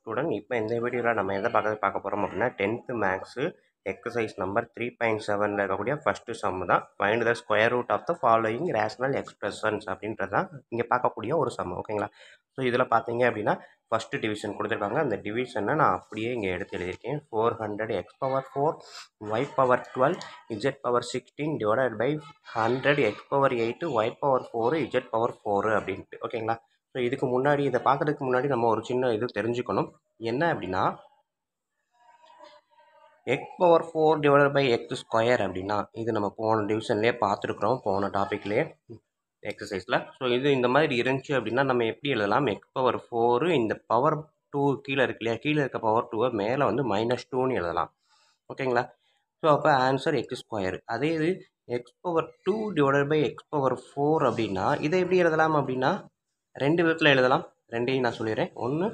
student இப்போ இந்த வீடியோவில் நம்ம எதை பார்க்க பார்க்க போகிறோம் அப்படின்னா tenth maths exercise number three point செவனில் இருக்கக்கூடிய ஃபஸ்ட்டு சம் தான் find the square root of the following rational expressions அப்படின்றது தான் இங்கே பார்க்கக்கூடிய ஒரு சம் ஓகேங்களா ஸோ இதில் பார்த்தீங்க அப்படின்னா ஃபஸ்ட்டு டிவிஷன் கொடுத்துருக்காங்க அந்த டிவிஷனை நான் அப்படியே இங்கே எடுத்து எழுதியிருக்கேன் four hundred x power four y power twelve z power sixteen divided by hundred x power eight y power four z power four அப்படின்ட்டு ஓகேங்களா ஸோ இதுக்கு முன்னாடி இதை பார்க்குறதுக்கு முன்னாடி நம்ம ஒரு சின்ன இது தெரிஞ்சுக்கணும் என்ன அப்படின்னா x power four divided by x square அப்படின்னா இது நம்ம போன டிவிஷன்லேயே பார்த்துருக்குறோம் போன டாப்பிக்லேயே எக்ஸசைஸில் ஸோ இது இந்த மாதிரி இருந்துச்சு அப்படின்னா நம்ம எப்படி எழுதலாம் எக்ஸ் பவர் ஃபோரு இந்த பவர் டூ கீழே இருக்கு இல்லையா கீழே இருக்க பவர் டூவை மேலே வந்து மைனஸ் டூன்னு எழுதலாம் ஓகேங்களா ஸோ அப்போ ஆன்சர் எக்ஸ் ஸ்கொயர் அதே இது x power two divided by x power four அப்படின்னா இதை எப்படி எழுதலாம் அப்படின்னா ரெண்டு விதத்தில் எழுதலாம் ரெண்டையும் நான் சொல்லிடுறேன் ஒன்று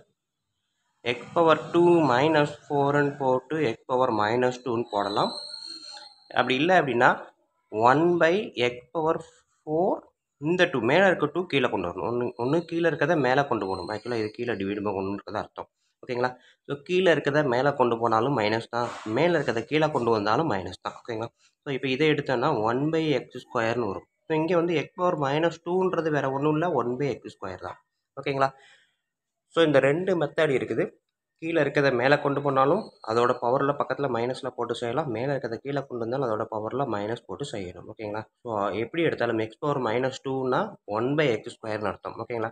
எக் பவர் டூ மைனஸ் ஃபோருன்னு போட்டு எக் பவர் மைனஸ் டூன்னு போடலாம் அப்படி இல்லை அப்படின்னா one by x power four இந்த டூ மேலே இருக்க டூ கீழே கொண்டு வரணும் ஒன்று ஒன்று கீழே இருக்கிறத மேலே கொண்டு போகணும் ஆக்சுவலாக இது கீழே டிவைட் கொண்டு அர்த்தம் ஓகேங்களா ஸோ கீழே இருக்கிறத மேலே கொண்டு போனாலும் மைனஸ் தான் மேலே இருக்கிறத கீழே கொண்டு வந்தாலும் மைனஸ் தான் ஓகேங்களா ஸோ இப்போ இதை எடுத்தோன்னா ஒன் பை எக்ஸ் ஸ்கொயர்னு வரும் ஸோ இங்கே வந்து எக்ஸ் பவர் மைனஸ் டூன்றது வேறு ஒன்றும் இல்லை ஒன் பை எக்ஸ் ஸ்கொயர் தான் ஓகேங்களா ஸோ இந்த ரெண்டு மெத்தட் இருக்குது கீழே இருக்கிறத மேலே கொண்டு போனாலும் அதோட பவரில் பக்கத்தில் மைனஸில் போட்டு செய்யலாம் மேலே இருக்கிறத கீழே கொண்டு வந்தாலும் அதோட பவரில் மைனஸ் போட்டு செய்யணும் ஓகேங்களா ஸோ எப்படி எடுத்தாலும் எக்ஸ் பவர் மைனஸ் டூனா ஒன் பை எக்ஸ் ஸ்கொயர்னு அர்த்தம் ஓகேங்களா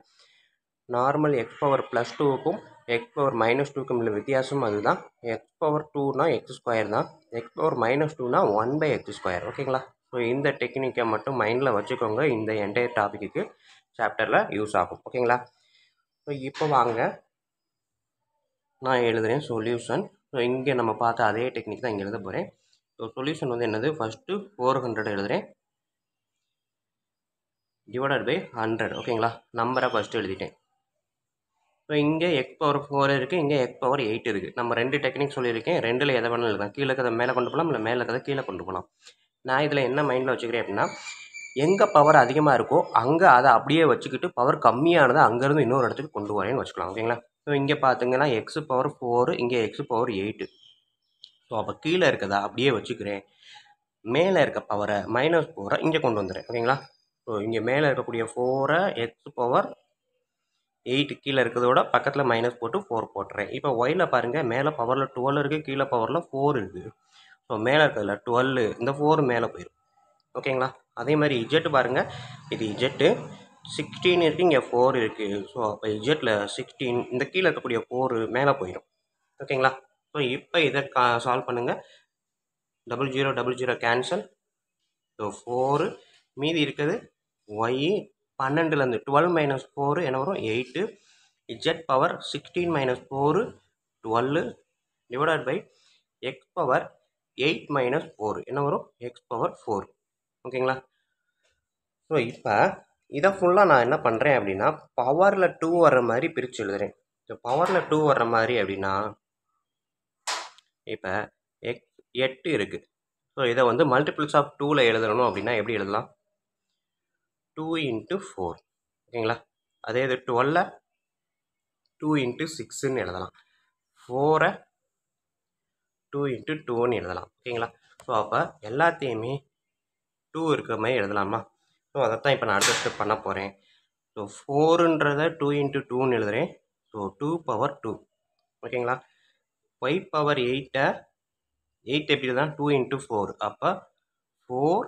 நார்மல் எக்ஸ் பவர் ப்ளஸ் டூவுக்கும் எக்ஸ் பவர் மைனஸ் டூக்கும் உள்ள வித்தியாசம் அதுதான் எக்ஸ் பவர் டூனா எக்ஸ் ஸ்கொயர் தான் எக்ஸ் பவர் மைனஸ் டூனா ஒன் பை எக்ஸ் ஸ்கொயர் ஓகேங்களா ஸோ இந்த டெக்னிக்கை மட்டும் மைண்டில் வச்சுக்கோங்க இந்த என்டையர் டாப்பிக்கு சாப்டரில் யூஸ் ஆகும் ஓகேங்களா ஸோ இப்போ வாங்க நான் எழுதுகிறேன் சொல்யூஷன் ஸோ இங்கே நம்ம பார்த்த அதே டெக்னிக் தான் இங்கே எழுத போகிறேன் ஸோ சொல்யூஷன் வந்து என்னது ஃபஸ்ட்டு ஃபோர் ஹண்ட்ரட் எழுதுகிறேன் டிவைடட் பை ஹண்ட்ரட் ஓகேங்களா நம்பரை ஃபஸ்ட்டு எழுதிட்டேன் ஸோ இங்கே எக் பவர் ஃபோர் இருக்குது இங்கே எக் பவர் எயிட் இருக்குது நம்ம ரெண்டு டெக்னிக் சொல்லியிருக்கேன் ரெண்டில் எதை வேணாலும் எழுதலாம் கீழே கதை மேலே கொண்டு போகலாம் இல்லை மேலே கதை கீழே கொண்டு போகலாம் நான் இதில் என்ன மைண்டில் வச்சுக்கிறேன் அப்படின்னா எங்கே பவர் அதிகமாக இருக்கோ அங்கே அதை அப்படியே வச்சுக்கிட்டு பவர் கம்மியானதை அங்கேருந்து இன்னொரு இடத்துக்கு கொண்டு வரேன்னு வச்சுக்கலாம் ஓகேங்களா ஸோ இங்கே பார்த்தீங்கன்னா எக்ஸு பவர் ஃபோரு இங்கே எக்ஸு பவர் எயிட்டு ஸோ அப்போ கீழே இருக்கதா அப்படியே வச்சுக்கிறேன் மேலே இருக்க பவரை மைனஸ் ஃபோரை இங்கே கொண்டு வந்துடுறேன் ஓகேங்களா ஸோ இங்கே மேலே இருக்கக்கூடிய ஃபோரை எக்ஸ் பவர் எயிட்டு கீழே இருக்கிறதோட பக்கத்தில் மைனஸ் போட்டு ஃபோர் போட்டுறேன் இப்போ ஒயில் பாருங்கள் மேலே பவரில் டுவெல் இருக்குது கீழே பவரில் ஃபோர் இருக்குது ஸோ மேலே இருக்கிறதுல டுவெல்லு இந்த ஃபோர் மேலே போயிடும் ஓகேங்களா அதே மாதிரி இஜெட் பாருங்கள் இது இஜெட்டு சிக்ஸ்டீன் இருக்குது இங்கே ஃபோர் இருக்குது ஸோ அப்போ இஜெட்டில் சிக்ஸ்டீன் இந்த கீழே இருக்கக்கூடிய ஃபோரு மேலே போயிடும் ஓகேங்களா ஸோ இப்போ இதை கா சால்வ் பண்ணுங்கள் double zero double zero cancel so four மீதி இருக்குது ஒய் பன்னெண்டுலேருந்து டுவெல் மைனஸ் ஃபோரு என்ன வரும் eight z power sixteen minus four twelve divided by x power eight minus four என்ன வரும் எக்ஸ் பவர் ஃபோர் ஓகேங்களா ஸோ இப்போ இதை ஃபுல்லாக நான் என்ன பண்ணுறேன் அப்படின்னா பவரில் டூ வர்ற மாதிரி பிரித்து எழுதுகிறேன் ஸோ பவரில் டூ வர்ற மாதிரி அப்படின்னா இப்போ எக் எட்டு இருக்குது ஸோ இதை வந்து மல்டிபிள்ஸ் ஆஃப் டூவில் எழுதணும் அப்படின்னா எப்படி எழுதலாம் டூ இன்ட்டு ஃபோர் ஓகேங்களா அதே இது டுவெல்ல டூ இன்ட்டு சிக்ஸுன்னு எழுதலாம் ஃபோரை டூ இன்ட்டு டூன்னு எழுதலாம் ஓகேங்களா ஸோ அப்போ எல்லாத்தையுமே டூ இருக்கிற மாதிரி எழுதலாமா ஸோ அதைத்தான் இப்போ நான் அடுத்த ஸ்டெப் பண்ண போகிறேன் ஸோ ஃபோருன்றத டூ இன்ட்டு டூன்னு எழுதுகிறேன் ஸோ டூ பவர் டூ ஓகேங்களா ஃபைவ் பவர் எயிட்டை எயிட் எப்படி தான் டூ இன்ட்டு ஃபோர் அப்போ ஃபோர்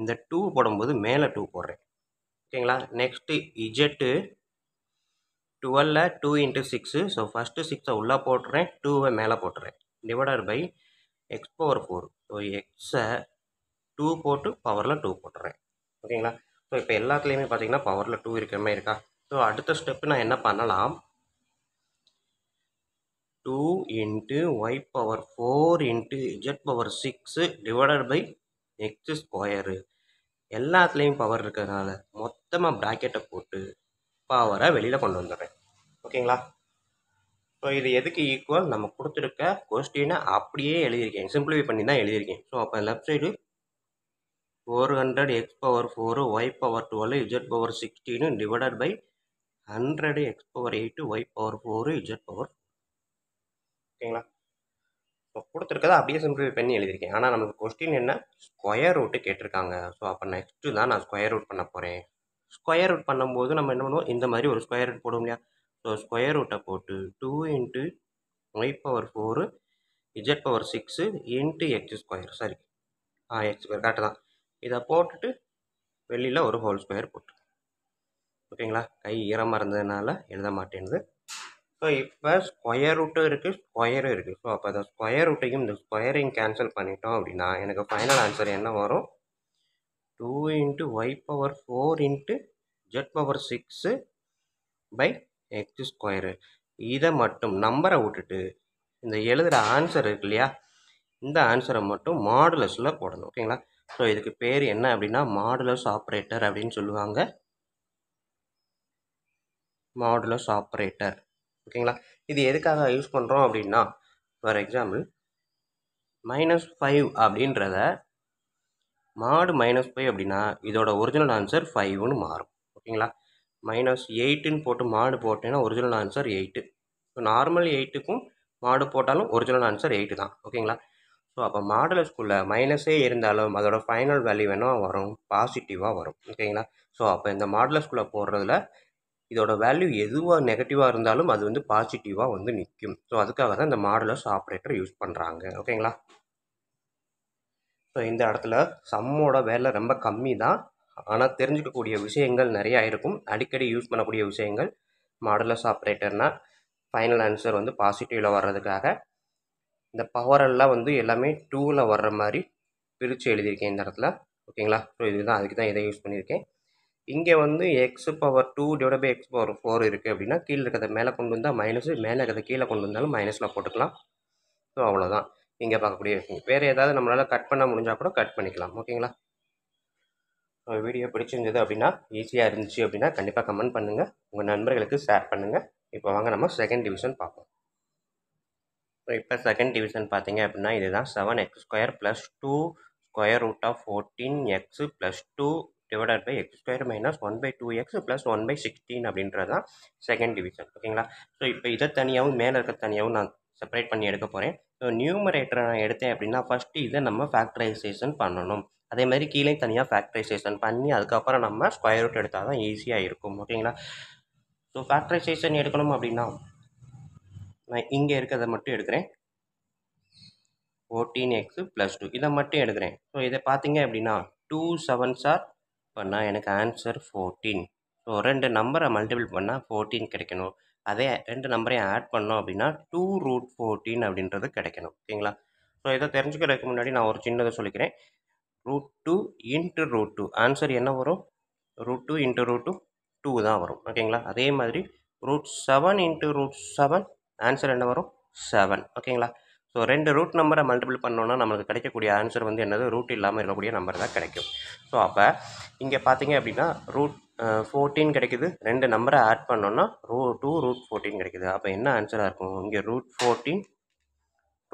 இந்த டூ போடும்போது மேலே டூ போடுறேன் ஓகேங்களா நெக்ஸ்ட்டு இஜெட்டு டுவெல்ல two into six so first சிக்ஸை உள்ளே போட்டுறேன் டூவை மேலே போட்டுறேன் divider by x power four so எக்ஸை டூ போட்டு பவரில் டூ போட்டுறேன் ஓகேங்களா ஸோ இப்போ எல்லாத்துலேயுமே பார்த்தீங்கன்னா பவரில் டூ இருக்கிற மாதிரி இருக்கா ஸோ அடுத்த ஸ்டெப்பு நான் என்ன பண்ணலாம் two into y power four into z power six divided by x square எல்லாத்துலேயும் பவர் இருக்கிறதுனால மொத்தமாக ப்ராக்கெட்டை போட்டு பவரை வெளியில் கொண்டு வந்துடுறேன் ஓகேங்களா ஸோ இது எதுக்கு ஈக்குவல் நம்ம கொடுத்துருக்க கொஸ்டினை அப்படியே எழுதியிருக்கேன் சிம்பிளிஃபை பண்ணி தான் எழுதியிருக்கேன் ஸோ அப்போ left side four hundred x power four y power twelve z power sixteen divided by hundred x power eight y power four z power ஓகேங்களா ஸோ கொடுத்துருக்கத அப்படியே சிம்பிளிஃபை பண்ணி எழுதியிருக்கேன் ஆனால் நமக்கு கொஸ்டின் என்ன ஸ்கொயர் ரூட்டு கேட்டிருக்காங்க ஸோ அப்போ நெக்ஸ்ட்டு தான் நான் ஸ்கொயர் ரூட் பண்ண போகிறேன் ஸ்கொயர் ரூட் பண்ணும்போது நம்ம என்ன பண்ணுவோம் இந்த மாதிரி ஒரு ஸ்கொயர் ரூட் போடுவோம் இல்லையா ஸோ ஸ்கொயர் ரூட்டை போட்டு two into y power four z power six into x square சரி ஆ எக்ஸ் ஸ்கொயர் கரெக்டு தான் இதை போட்டுட்டு வெளியில் ஒரு ஹோல் ஸ்கொயர் போட்டு ஓகேங்களா கை ஈரமாக இருந்ததுனால எழுத மாட்டேனுது ஸோ இப்போ ஸ்கொயர் ரூட்டும் இருக்குது ஸ்கொயரும் இருக்குது ஸோ அப்போ அந்த ஸ்கொயர் ரூட்டையும் இந்த ஸ்கொயரையும் கேன்சல் பண்ணிட்டோம் அப்படின்னா எனக்கு ஃபைனல் ஆன்சர் என்ன வரும் two into y power four into z power six by x square இதை மட்டும் நம்பரை விட்டுட்டு இந்த எழுதுகிற ஆன்சர் இருக்கு இல்லையா இந்த ஆன்சரை மட்டும் மாடுலஸில் போடணும் ஓகேங்களா ஸோ இதுக்கு பேர் என்ன அப்படின்னா மாடுலஸ் ஆப்ரேட்டர் அப்படின்னு சொல்லுவாங்க மாடுலஸ் ஆப்ரேட்டர் ஓகேங்களா இது எதுக்காக யூஸ் பண்ணுறோம் அப்படின்னா ஃபார் எக்ஸாம்பிள் மைனஸ் ஃபைவ் அப்படின்றத மாடு மைனஸ் ஃபைவ் அப்படின்னா இதோட ஒரிஜினல் ஆன்சர் ஃபைவ்னு மாறும் ஓகேங்களா மைனஸ் எயிட்டுன்னு போட்டு மாடு போட்டேன்னா original answer eight so normal எயிட்டுக்கும் மாடு போட்டாலும் ஒரிஜினல் ஆன்சர் எயிட்டு தான் ஓகேங்களா ஸோ அப்போ மாடல் ஸ்கூலில் மைனஸே இருந்தாலும் அதோட ஃபைனல் வேல்யூ வேணால் வரும் பாசிட்டிவாக வரும் ஓகேங்களா ஸோ அப்போ இந்த மாடல் ஸ்கூலில் போடுறதுல இதோட வேல்யூ எதுவாக நெகட்டிவாக இருந்தாலும் அது வந்து பாசிட்டிவாக வந்து நிற்கும் ஸோ அதுக்காக தான் இந்த மாடலர்ஸ் ஆப்ரேட்டர் யூஸ் பண்ணுறாங்க ஓகேங்களா ஸோ இந்த இடத்துல சம்மோட வேலை ரொம்ப கம்மி தான் ஆனால் தெரிஞ்சுக்கக்கூடிய விஷயங்கள் நிறையா இருக்கும் அடிக்கடி யூஸ் பண்ணக்கூடிய விஷயங்கள் மாடலஸ் ஆப்ரேட்டர்னால் ஃபைனல் ஆன்சர் வந்து பாசிட்டிவில் வர்றதுக்காக இந்த பவரெல்லாம் வந்து எல்லாமே டூவில் வர்ற மாதிரி பிரித்து எழுதியிருக்கேன் இந்த இடத்துல ஓகேங்களா ஸோ இதுதான் அதுக்கு தான் இதை யூஸ் பண்ணியிருக்கேன் இங்கே வந்து x power two divide by x power four இருக்குது அப்படின்னா கீழே இருக்கிறத மேலே கொண்டு வந்தால் மைனஸு மேலே இருக்கிறத கீழே கொண்டு வந்தாலும் மைனஸில் போட்டுக்கலாம் ஸோ அவ்வளோதான் இங்கே பார்க்கக்கூடிய வேறு ஏதாவது நம்மளால் கட் பண்ண முடிஞ்சால் கூட கட் பண்ணிக்கலாம் ஓகேங்களா வீடியோ பிடிச்சிருந்தது அப்படின்னா ஈஸியாக இருந்துச்சு அப்படின்னா கண்டிப்பாக கமெண்ட் பண்ணுங்கள் உங்கள் நண்பர்களுக்கு ஷேர் பண்ணுங்கள் இப்போ வாங்க நம்ம செகண்ட் டிவிஷன் பார்ப்போம் இப்போ செகண்ட் டிவிஷன் பார்த்தீங்க அப்படின்னா இதுதான் seven x square plus two square root of fourteen x plus two divided by x square minus one by two x plus one by sixteen அப்படின்றது தான் செகண்ட் டிவிஷன் ஓகேங்களா so இப்போ இதை தனியாகவும் மேலே இருக்க தனியாகவும் நான் செப்பரேட் பண்ணி எடுக்க போகிறேன் ஸோ நியூமரேட்டரை நான் எடுத்தேன் அப்படின்னா ஃபஸ்ட்டு இதை நம்ம ஃபேக்டரைசேஷன் பண்ணணும் அதே மாதிரி கீழே தனியாக ஃபேக்ட்ரைசேஷன் பண்ணி அதுக்கப்புறம் நம்ம ஸ்கொயர் ரூட் எடுத்தால் தான் ஈஸியாக இருக்கும் ஓகேங்களா ஸோ ஃபேக்ட்ரைசேஷன் எடுக்கணும் அப்படின்னா நான் இங்கே இருக்கிறத மட்டும் எடுக்கிறேன் ஃபோர்டீன் எக்ஸு ப்ளஸ் டூ இதை மட்டும் எடுக்கிறேன் ஸோ இதை பார்த்தீங்க அப்படின்னா டூ செவன் சார் பண்ணால் எனக்கு ஆன்சர் ஃபோர்டீன் ஸோ ரெண்டு நம்பரை மல்டிபிள் பண்ணால் ஃபோர்டீன் கிடைக்கணும் அதே ரெண்டு நம்பரையும் ஆட் பண்ணோம் அப்படின்னா டூ ரூட் ஃபோர்டீன் அப்படின்றது கிடைக்கணும் ஓகேங்களா ஸோ இதை தெரிஞ்சுக்கிறதுக்கு முன்னாடி நான் ஒரு சின்னதை சொல்லிக்கிறேன் root two into root two answer என்ன வரும் root two into root two two தான் வரும் ஓகேங்களா அதே மாதிரி root seven into root seven answer என்ன வரும் செவன் ஓகேங்களா ஸோ ரெண்டு ரூட் நம்பரை மல்டிபிள் பண்ணோன்னா நம்மளுக்கு கிடைக்கக்கூடிய ஆன்சர் வந்து என்னது ரூட் இல்லாமல் இருக்கக்கூடிய நம்பர் தான் கிடைக்கும் ஸோ அப்போ இங்கே பார்த்தீங்க அப்படின்னா ரூட் ஃபோர்டீன் கிடைக்குது ரெண்டு நம்பரை ஆட் பண்ணோன்னா ரூ டூ ரூட் ஃபோர்டீன் கிடைக்குது அப்போ என்ன ஆன்சராக இருக்கும் இங்கே ரூட் ஃபோர்டீன்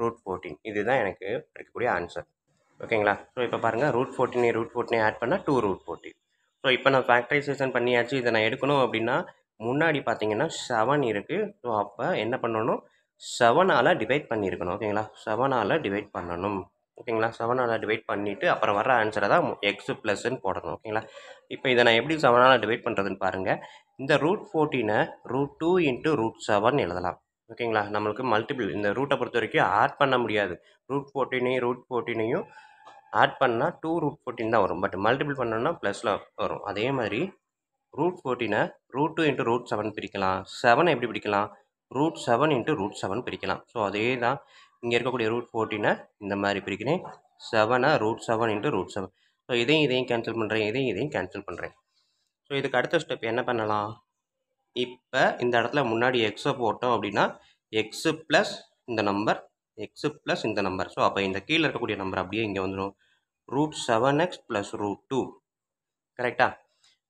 ரூட் ஃபோர்டீன் இதுதான் எனக்கு கிடைக்கக்கூடிய ஆன்சர் ஓகேங்களா ஸோ இப்போ பாருங்கள் ரூட் ஃபோர்டினே ரூட் ஃபோர்ட்டினே ஆட் பண்ணால் டூ ரூட் ஃபோர்ட்டி ஸோ இப்போ நான் ஃபேக்டரைசேஷன் பண்ணியாச்சு இதை நான் எடுக்கணும் அப்படின்னா முன்னாடி பார்த்தீங்கன்னா செவன் இருக்குது ஸோ அப்போ என்ன பண்ணணும் செவனால் டிவைட் பண்ணியிருக்கணும் ஓகேங்களா செவனால் டிவைட் பண்ணணும் ஓகேங்களா செவனால் டிவைட் பண்ணிவிட்டு அப்புறம் வர ஆன்சரை தான் எக்ஸ் ப்ளஸ்ன்னு போடணும் ஓகேங்களா இப்போ இதை நான் எப்படி செவனால் டிவைட் பண்ணுறதுன்னு பாருங்கள் இந்த ரூட் ஃபோர்டீனை root two into root seven எழுதலாம் ஓகேங்களா நம்மளுக்கு மல்டிபிள் இந்த ரூட்டை பொறுத்த வரைக்கும் ஆட் பண்ண முடியாது ரூட் ஃபோர்ட்டினையும் ரூட் ஃபோர்ட்டினையும் ஆட் பண்ணால் டூ ரூட் ஃபோர்டின் தான் வரும் பட் மல்டிபிள் பண்ணோன்னா ப்ளஸில் வரும் அதே மாதிரி ரூட் ஃபோர்ட்டினை root two into root seven பிரிக்கலாம் செவனை எப்படி பிரிக்கலாம் root seven into root seven பிரிக்கலாம் ஸோ அதே தான் இங்கே இருக்கக்கூடிய ரூட் ஃபோர்ட்டினை இந்த மாதிரி பிரிக்கிறேன் செவனை root seven into root seven so இதையும் இதையும் கேன்சல் பண்ணுறேன் இதையும் இதையும் கேன்சல் பண்ணுறேன் ஸோ இதுக்கு அடுத்த ஸ்டெப் என்ன பண்ணலாம் இப்போ இந்த இடத்துல முன்னாடி எக்ஸை போட்டோம் அப்படின்னா எக்ஸு ப்ளஸ் இந்த நம்பர் எக்ஸு ப்ளஸ் இந்த நம்பர் ஸோ அப்போ இந்த கீழே இருக்கக்கூடிய நம்பர் அப்படியே இங்கே வந்துடும் root seven x plus root two கரெக்டாக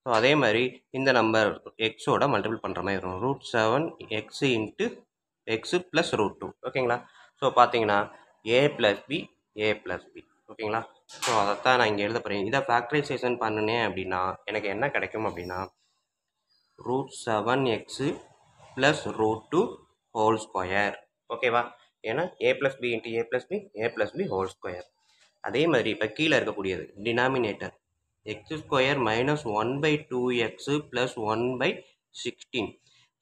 ஸோ அதே மாதிரி இந்த நம்பர் எக்ஸோட மல்டிபிள் பண்ணுற மாதிரி வரும் root seven x into x plus root two ஓகேங்களா ஸோ பார்த்தீங்கன்னா a plus b a plus b ஓகேங்களா ஸோ அதைத்தான் நான் இங்கே எழுத போகிறேன் இதை ஃபேக்டரைசேஷன் பண்ணினேன் அப்படின்னா எனக்கு என்ன கிடைக்கும் அப்படின்னா root seven x plus root two whole square ஓகேவா ஏன்னா a plus b into a plus b a plus b whole square அதே மாதிரி இப்போ கீழே இருக்கக்கூடியது denominator x square minus one by two x plus one by sixteen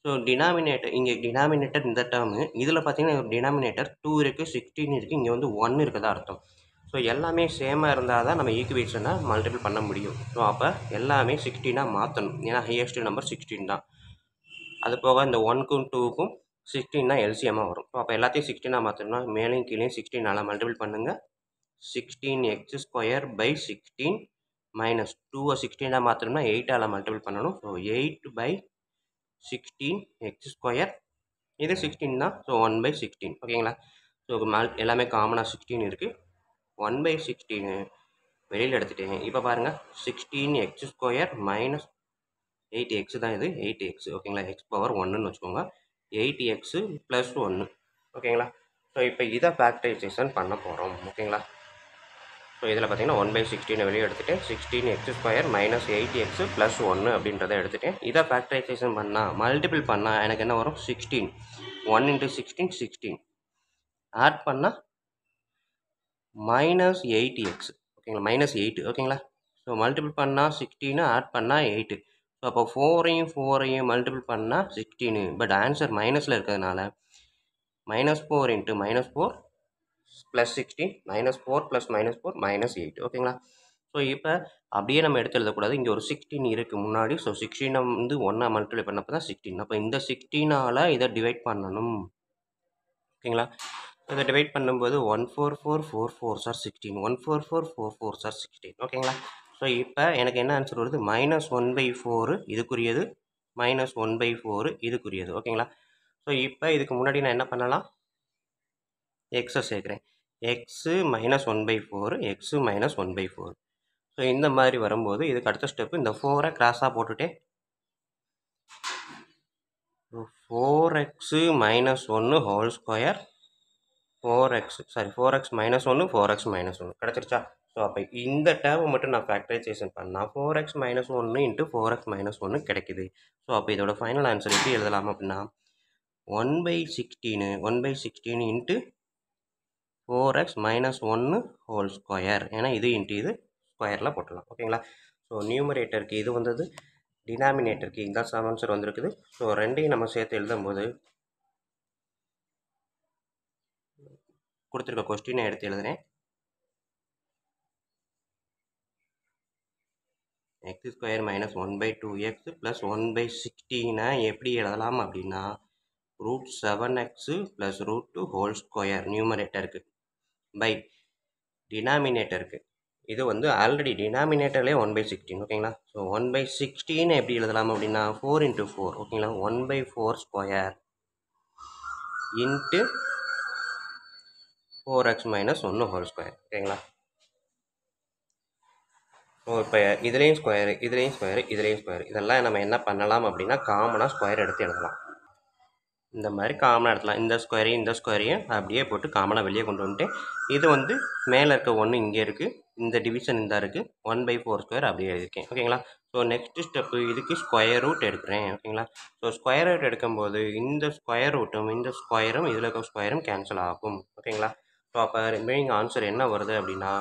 so denominator இங்கே denominator இந்த term இதில் பார்த்தீங்கன்னா டினாமினேட்டர் டூ இருக்குது சிக்ஸ்டீன் இருக்குது இங்கே வந்து ஒன் இருக்கதா அர்த்தம் ஸோ எல்லாமே சேமாக இருந்தால் தான் நம்ம ஈக்குவேஷனை மல்டிபிள் பண்ண முடியும் ஸோ அப்போ எல்லாமே சிக்ஸ்டீனாக மாற்றணும் ஏன்னா ஹையஸ்ட் நம்பர் சிக்ஸ்டீன் தான் அது போக இந்த ஒன்க்கும் டூக்கும் தான் எல்சிஎம்மாக வரும் ஸோ அப்போ எல்லாத்தையும் சிக்ஸ்டீனாக மாற்றணும்னா மேலேயும் கீழேயும் சிக்ஸ்டீனால் மல்டிபிள் பண்ணுங்கள் sixteen x square by sixteen minus டூவை சிக்ஸ்டீனாக மாற்றணும்னா எயிட்டால் மல்டிபிள் பண்ணணும் so eight by sixteen x square இது சிக்ஸ்டீன் தான் ஸோ ஒன் பை சிக்ஸ்டீன் ஓகேங்களா ஸோ மல் எல்லாமே காமனாக சிக்ஸ்டீன் இருக்குது ஒன் பை சிக்ஸ்டீனு வெளியில் எடுத்துகிட்டேன் இப்போ பாருங்கள் sixteen x square minus eight x தான் இது எயிட் எக்ஸ் ஓகேங்களா எக்ஸ் பவர் ஒன்றுன்னு வச்சுக்கோங்க எயிட் எக்ஸு ப்ளஸ் ஒன்று ஓகேங்களா ஸோ இப்போ இதை ஃபேக்டரைசேஷன் பண்ண போகிறோம் ஓகேங்களா ஸோ இதில் பார்த்தீங்கன்னா ஒன் பை சிக்ஸ்டீனை வெளியே எடுத்துகிட்டு sixteen x square minus eight x plus ஒன்று அப்படின்றத எடுத்துகிட்டேன் இதை ஃபேக்டரைசேஷன் பண்ணால் மல்டிபிள் பண்ணால் எனக்கு என்ன வரும் sixteen one into sixteen sixteen add பண்ணால் மைனஸ் எயிட் எக்ஸ் ஓகேங்களா மைனஸ் எயிட்டு ஓகேங்களா ஸோ மல்டிபிள் பண்ணால் சிக்ஸ்டீனு ஆட் பண்ணால் எயிட்டு ஸோ அப்போ ஃபோரையும் ஃபோரையும் மல்டிபிள் பண்ணால் சிக்ஸ்டீனு பட் ஆன்சர் மைனஸில் இருக்கிறதுனால minus four into minus four plus sixteen minus four plus minus four minus eight ஓகேங்களா ஸோ இப்போ அப்படியே நம்ம எடுத்து எழுதக்கூடாது இங்கே ஒரு சிக்ஸ்டீன் இருக்குது முன்னாடி ஸோ சிக்ஸ்டீனை வந்து ஒன்றா மல்டிப்ளை பண்ணப்போ தான் சிக்ஸ்டீன் அப்போ இந்த சிக்ஸ்டீனால் இதை டிவைட் பண்ணணும் ஓகேங்களா இதை டிவைட் பண்ணும்போது one four four four four sir sixteen one four four four four sir sixteen ஓகேங்களா ஸோ இப்போ எனக்கு என்ன ஆன்சர் வருது மைனஸ் ஒன் பை ஃபோரு இதுக்குரியது மைனஸ் ஒன் பை ஃபோரு இதுக்குரியது ஓகேங்களா ஸோ இப்போ இதுக்கு முன்னாடி நான் என்ன பண்ணலாம் எக்ஸை சேர்க்குறேன் x minus one by four x minus one by four so இந்த மாதிரி வரும்போது இதுக்கு அடுத்த ஸ்டெப்பு இந்த ஃபோரை கிராஸாக போட்டுட்டேன் ஃபோர் எக்ஸு மைனஸ் ஒன்று whole square four x sorry four x minus ஒன்று ஃபோர் எக்ஸ் மைனஸ் ஒன்று கிடச்சிருச்சா ஸோ அப்போ இந்த டேர்மை மட்டும் நான் ஃபேக்டரைசேஷன் பண்ணால் ஃபோர் எக்ஸ் மைனஸ் ஒன்று இன்ட்டு ஃபோர் எக்ஸ் மைனஸ் ஒன்று கிடைக்குது ஸோ அப்போ இதோட ஃபைனல் ஆன்சர் எப்படி எழுதலாம் அப்படின்னா one by sixteen one by sixteen into four x minus ஒன்று ஹோல் ஸ்கொயர் ஏன்னா இது இன்ட்டு இது ஸ்கொயரில் போட்டுடலாம் ஓகேங்களா ஸோ நியூமரேட்டருக்கு இது வந்தது டினாமினேட்டருக்கு இதுதான் சம் ஆன்சர் வந்திருக்குது ஸோ ரெண்டையும் நம்ம சேர்த்து எழுதும்போது கொடுத்துருக்க கொஸ்டினை எடுத்து எழுதுனேன் x square minus one by two x plus one by சிக்ஸ்டீனை எப்படி எழுதலாம் அப்படின்னா root seven x plus root two whole square நியூமரேட்டருக்கு பை டினாமினேட்டருக்கு இது வந்து ஆல்ரெடி டினாமினேட்டர்லேயே ஒன் பை சிக்ஸ்டீன் ஓகேங்களா ஸோ ஒன் பை சிக்ஸ்டீன் எப்படி எழுதலாம் அப்படின்னா ஃபோர் இன்ட்டு ஃபோர் ஓகேங்களா one by four square into four x minus ஒன்று ஹோல் ஸ்கொயர் ஓகேங்களா இப்போ இதுலேயும் ஸ்கொயரு இதுலேயும் ஸ்கொயரு இதுலேயும் ஸ்கொயர் இதெல்லாம் நம்ம என்ன பண்ணலாம் அப்படின்னா காமனாக ஸ்கொயர் எடுத்து எழுதலாம் இந்த மாதிரி காமனாக எடுத்தலாம் இந்த ஸ்கொயரையும் இந்த ஸ்கொயரையும் அப்படியே போட்டு காமனாக வெளியே கொண்டு வந்துட்டு இது வந்து மேலே இருக்க ஒன்று இங்கே இருக்குது இந்த டிவிஷன் இந்த இருக்குது ஒன் பை ஃபோர் ஸ்கொயர் அப்படியே எழுதியிருக்கேன் ஓகேங்களா ஸோ நெக்ஸ்ட்டு ஸ்டெப்பு இதுக்கு ஸ்கொயர் ரூட் எடுக்கிறேன் ஓகேங்களா ஸோ ஸ்கொயர் ரூட் எடுக்கும்போது இந்த ஸ்கொயர் ரூட்டும் இந்த ஸ்கொயரும் இதில் இருக்க ஸ்கொயரும் கேன்சல் ஆகும் ஓகேங்களா ஸோ அப்போ ரிமைனிங் ஆன்சர் என்ன வருது அப்படின்னா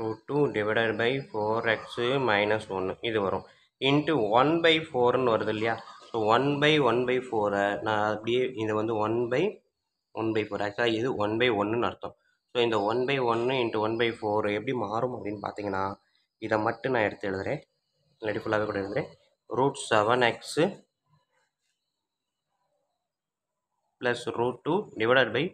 root two divided by four x minus ஒன்று இது வரும் இன்ட்டு ஒன் பை ஃபோர்னு வருது இல்லையா so one by one by ஃபோரை நான் அப்படியே இது வந்து one by one by four ஆக்சுவலாக இது ஒன் பை ஒன்றுன்னு அர்த்தம் ஸோ இந்த ஒன் பை ஒன்று இன்ட்டு ஒன் பை ஃபோர் எப்படி மாறும் அப்படின்னு பார்த்தீங்கன்னா இதை மட்டும் நான் எடுத்து எழுதுகிறேன் இல்லாட்டி ஃபுல்லாகவே கூட எழுதுகிறேன் root seven x plus root two divided by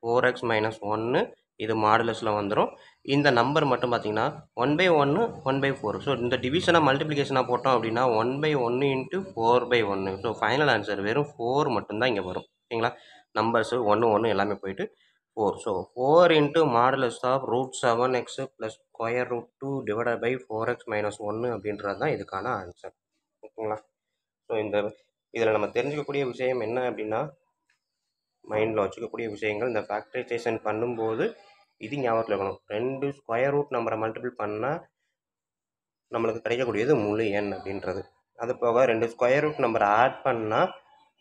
four x minus ஒன்று இது மாடலஸில் வந்துடும் இந்த நம்பர் மட்டும் பார்த்தீங்கன்னா ஒன் பை ஒன்று ஒன் பை ஃபோர் ஸோ இந்த டிவிஷனாக மல்டிப்ளிகேஷனாக போட்டோம் அப்படின்னா ஒன் பை ஒன்று இன்ட்டு ஃபோர் பை ஒன்று ஸோ ஃபைனல் ஆன்சர் வெறும் ஃபோர் மட்டும்தான் இங்கே வரும் ஓகேங்களா நம்பர்ஸு ஒன்று ஒன்று எல்லாமே போயிட்டு four so four into modulus of root seven x plus square root two divided by four x minus ஒன்று அப்படின்றது தான் இதுக்கான ஆன்சர் ஓகேங்களா ஸோ இந்த இதில் நம்ம தெரிஞ்சுக்கக்கூடிய விஷயம் என்ன அப்படின்னா மைண்டில் வச்சுக்கக்கூடிய விஷயங்கள் இந்த ஃபேக்டரைசேஷன் பண்ணும்போது இது ஞாபகத்தில் இருக்கணும் ரெண்டு ஸ்கொயர் ரூட் நம்பரை மல்டிபிள் பண்ணால் நம்மளுக்கு கிடைக்கக்கூடியது முழு எண் அப்படின்றது அது போக ரெண்டு ஸ்கொயர் ரூட் நம்பரை ஆட் பண்ணால்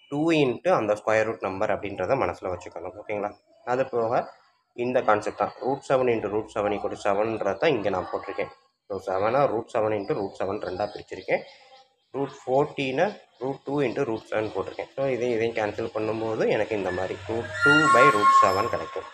டூ இன்ட்டு அந்த ஸ்கொயர் ரூட் நம்பர் அப்படின்றத மனசில் வச்சுக்கணும் ஓகேங்களா அது போக இந்த கான்செப்ட் தான் root seven into root seven equal to செவன்றது தான் இங்கே நான் போட்டிருக்கேன் ஸோ செவனாக root seven into root seven ரெண்டாக பிரிச்சிருக்கேன் ரூட் ஃபோர்டீனை root two into root seven போட்டிருக்கேன் ஸோ இதையும் இதையும் கேன்சல் பண்ணும்போது எனக்கு இந்த மாதிரி root two by root seven கிடைக்கும்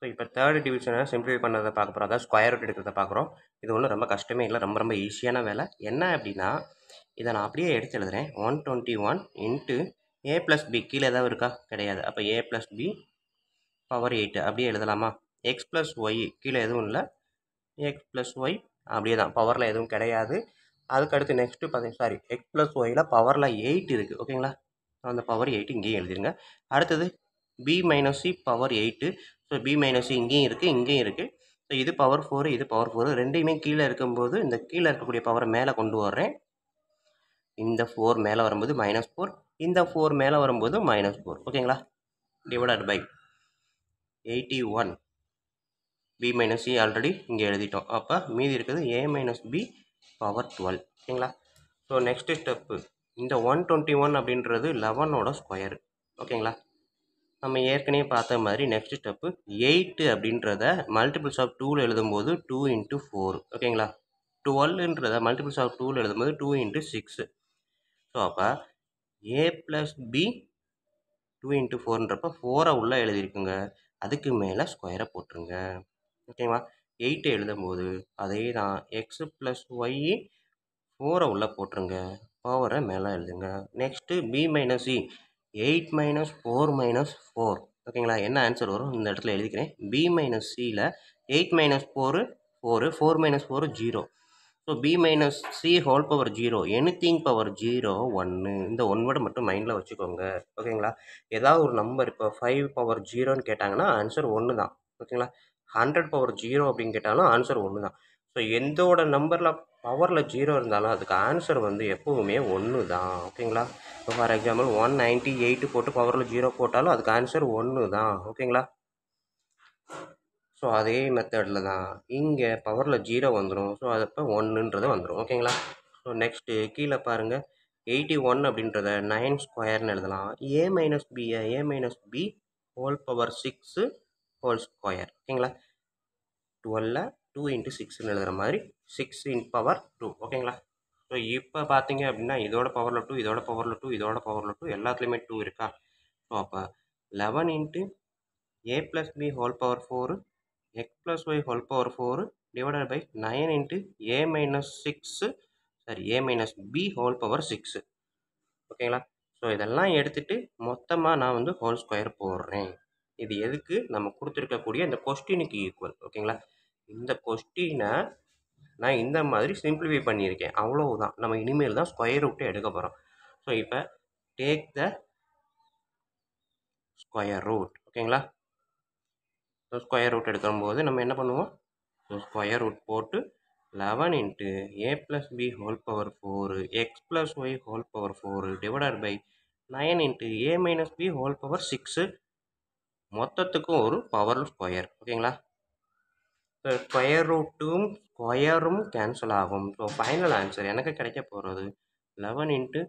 ஸோ இப்போ தேர்ட் டிவிஷனை சிம்பிளிஃபை பண்ணதை பார்க்க போகிறோம் அதாவது ஸ்கொயர் ரூட் எடுக்கிறத பார்க்குறோம் இது ஒன்றும் ரொம்ப கஷ்டமே இல்லை ரொம்ப ரொம்ப ஈஸியான வேலை என்ன அப்படின்னா இதை நான் அப்படியே எடுத்து எழுதுகிறேன் one twenty one into a plus b கீழே ஏதாவது இருக்கா கிடையாது அப்போ a plus b power eight அப்படியே எழுதலாமா எக்ஸ் ப்ளஸ் ஒய் கீழே எதுவும் இல்லை எக்ஸ் ப்ளஸ் ஒய் அப்படியே தான் பவரில் எதுவும் கிடையாது அதுக்கடுத்து நெக்ஸ்ட்டு பார்த்தீங்கன்னா சாரி எக்ஸ் ப்ளஸ் ஒயில் பவரில் எயிட் இருக்குது ஓகேங்களா அந்த பவர் எயிட் இங்கேயும் எழுதிருங்க அடுத்தது b minus c power eight so b minus இங்கேயும் இருக்குது இங்கேயும் இருக்குது ஸோ இது பவர் ஃபோர் இது பவர் ஃபோர் ரெண்டையுமே கீழே இருக்கும்போது இந்த கீழே இருக்கக்கூடிய பவரை மேலே கொண்டு வர்றேன் இந்த ஃபோர் மேலே வரும்போது மைனஸ் ஃபோர் இந்த ஃபோர் மேலே வரும்போது மைனஸ் ஃபோர் ஓகேங்களா divided by eighty one b minus c already இங்கே எழுதிட்டோம் அப்போ மீதி இருக்கிறது a minus b power twelve ஓகேங்களா ஸோ நெக்ஸ்ட்டு ஸ்டெப்பு இந்த ஒன் டுவெண்ட்டி ஒன் அப்படின்றது லெவனோட ஸ்கொயர் ஓகேங்களா நம்ம ஏற்கனவே பார்த்த மாதிரி நெக்ஸ்ட் ஸ்டெப்பு எயிட்டு அப்படின்றத மல்டிபிள்ஸ் ஆஃப் டூவில் எழுதும்போது டூ இன்ட்டு ஃபோர் ஓகேங்களா டுவெல்ன்றத மல்டிபிள்ஸ் ஆஃப் டூவில் எழுதும்போது டூ இன்ட்டு சிக்ஸு ஸோ அப்போ a plus b two into ஃபோர்ன்றப்ப ஃபோரை உள்ளே எழுதியிருக்குங்க அதுக்கு மேலே ஸ்கொயரை போட்டுருங்க ஓகேவா எயிட்டு எழுதும்போது அதே தான் எக்ஸு ப்ளஸ் ஒய் ஃபோரை உள்ளே போட்டுருங்க பவரை மேலே எழுதுங்க next b minus c eight minus four minus four ஓகேங்களா என்ன ஆன்சர் வரும் இந்த இடத்துல எழுதிக்கிறேன் பி மைனஸ் சியில் eight minus four four four minus four zero so b minus c whole power zero anything power zero ஒன்று இந்த ஒன்வோட மட்டும் மைண்டில் வச்சுக்கோங்க ஓகேங்களா ஏதாவது ஒரு நம்பர் இப்போ ஃபைவ் பவர் ஜீரோன்னு கேட்டாங்கன்னா ஆன்சர் ஒன்று தான் ஓகேங்களா ஹண்ட்ரட் பவர் ஜீரோ அப்படின்னு கேட்டாலும் ஆன்சர் ஒன்று தான் ஸோ எந்தோட நம்பரில் பவரில் ஜீரோ இருந்தாலும் அதுக்கு ஆன்சர் வந்து எப்போவுமே ஒன்று தான் ஓகேங்களா இப்போ for example one ninety eight போட்டு பவரில் ஜீரோ போட்டாலும் அதுக்கு ஆன்சர் ஒன்று தான் ஓகேங்களா ஸோ அதே மெத்தடில் தான் இங்கே பவரில் ஜீரோ வந்துடும் ஸோ அது இப்போ ஒன்றுன்றது வந்துடும் ஓகேங்களா ஸோ நெக்ஸ்ட்டு கீழே பாருங்கள் எயிட்டி ஒன் அப்படின்றத நைன் ஸ்கொயர்னு எழுதலாம் ஏ மைனஸ் பியை a minus b whole power six whole square ஓகேங்களா டுவெல்ல டூ இன்ட்டு சிக்ஸ்னு எழுதுகிற மாதிரி சிக்ஸ் இன் பவர் டூ ஓகேங்களா ஸோ இப்போ பார்த்தீங்க அப்படின்னா இதோட பவரில் டூ இதோட பவரில் டூ இதோட பவரில் டூ எல்லாத்துலேயுமே டூ இருக்கா ஸோ அப்போ eleven into a plus b whole power four x plus y whole power four divided by nine into a minus six sorry a minus b whole power six ஓகேங்களா so இதெல்லாம் எடுத்துகிட்டு மொத்தமாக நான் வந்து whole square போடுறேன் இது எதுக்கு நம்ம கொடுத்துருக்கக்கூடிய இந்த கொஸ்டினுக்கு ஈக்குவல் ஓகேங்களா இந்த கொஸ்டினை நான் இந்த மாதிரி சிம்பிளிஃபை பண்ணியிருக்கேன் அவ்வளவுதான் நம்ம இனிமேல் தான் ஸ்கொயர் ரூட்டை எடுக்க போகிறோம் ஸோ இப்போ டேக் த ஸ்கொயர் ரூட் ஓகேங்களா ஸோ ஸ்கொயர் ரூட் எடுக்கும்போது நம்ம என்ன பண்ணுவோம் ஸோ ஸ்கொயர் ரூட் போட்டு eleven into a plus b whole power four x plus y whole power four divider by nine into a minus b whole power six மொத்தத்துக்கும் ஒரு power square ஓகேங்களா square ரூட்டும் ஸ்கொயரும் கேன்சல் ஆகும் so final answer எனக்கு கிடைக்க போகிறது eleven into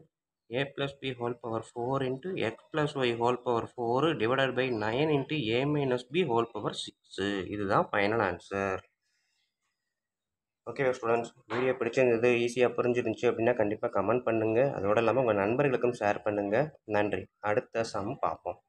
a plus b whole power four into X plus y whole power four divided by nine into a minus b whole power six இதுதான் final answer ஓகேவா students video பிடிச்சிருந்தது ஈஸியாக புரிஞ்சிருந்துச்சு அப்படின்னா கண்டிப்பாக comment பண்ணுங்கள் அதோடு இல்லாமல் உங்கள் நண்பர்களுக்கும் ஷேர் பண்ணுங்கள் நன்றி அடுத்த சம் பார்ப்போம்